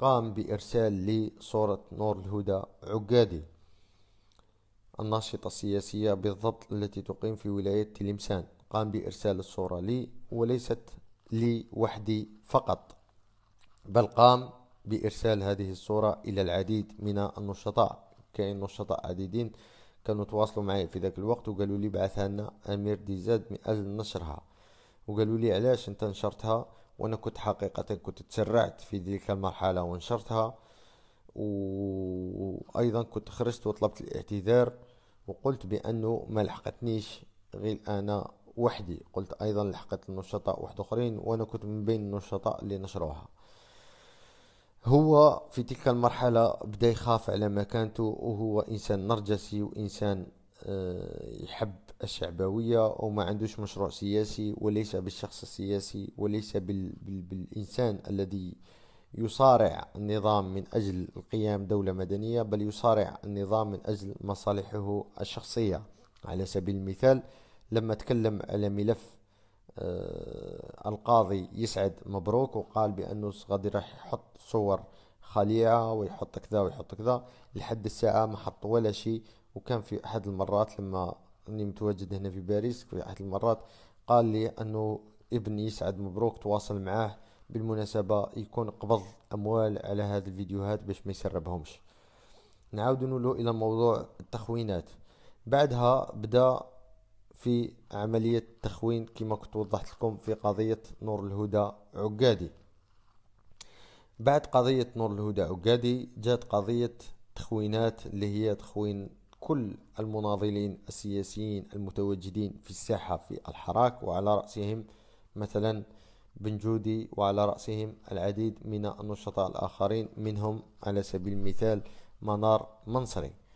قام بإرسال لي صورة نور الهدى عقادي الناشطة السياسية بالضبط التي تقيم في ولاية تلمسان قام بإرسال الصورة لي وليست لي وحدي فقط بل قام بإرسال هذه الصورة إلى العديد من النشطاء كاين نشطاء عديدين كانوا تواصلوا معي في ذاك الوقت وقالوا لي بعثها لنا أمير ديزاد من أجل نشرها وقالوا لي علاش أنت نشرتها وانا كنت حقيقة كنت تسرعت في ذلك المرحلة ونشرتها وايضا كنت خرجت وطلبت الاعتذار وقلت بانه ما لحقتنيش غير انا وحدي قلت ايضا لحقت النشطاء واحد اخرين وانا كنت من بين النشطاء اللي نشروها هو في تلك المرحلة بدا يخاف على مكانته وهو إنسان نرجسي وإنسان آه، يحب الشعبوية أو ما عندوش مشروع سياسي وليس بالشخص السياسي وليس بال بال بالإنسان الذي يصارع النظام من أجل القيام دولة مدنية بل يصارع النظام من أجل مصالحه الشخصية على سبيل المثال لما تكلم على ملف آه، القاضي يسعد مبروك وقال بأنه غادي راح يحط صور خليعة ويحط كذا ويحط كذا لحد الساعة ما حط ولا شيء وكان في أحد المرات لما أني متواجد هنا في باريس في أحد المرات قال لي أنه ابني يسعد مبروك تواصل معاه بالمناسبة يكون قبض أموال على هذه الفيديوهات باش ما يسربهمش نعاود نولو إلى موضوع التخوينات بعدها بدأ في عملية التخوين كما كنت وضحت لكم في قضية نور الهدى عقادي بعد قضية نور الهدى عقادي جات قضية تخوينات اللي هي تخوين كل المناضلين السياسيين المتواجدين في الساحة في الحراك وعلى رأسهم مثلا بن جودي وعلى رأسهم العديد من النشطاء الآخرين منهم على سبيل المثال منار منصري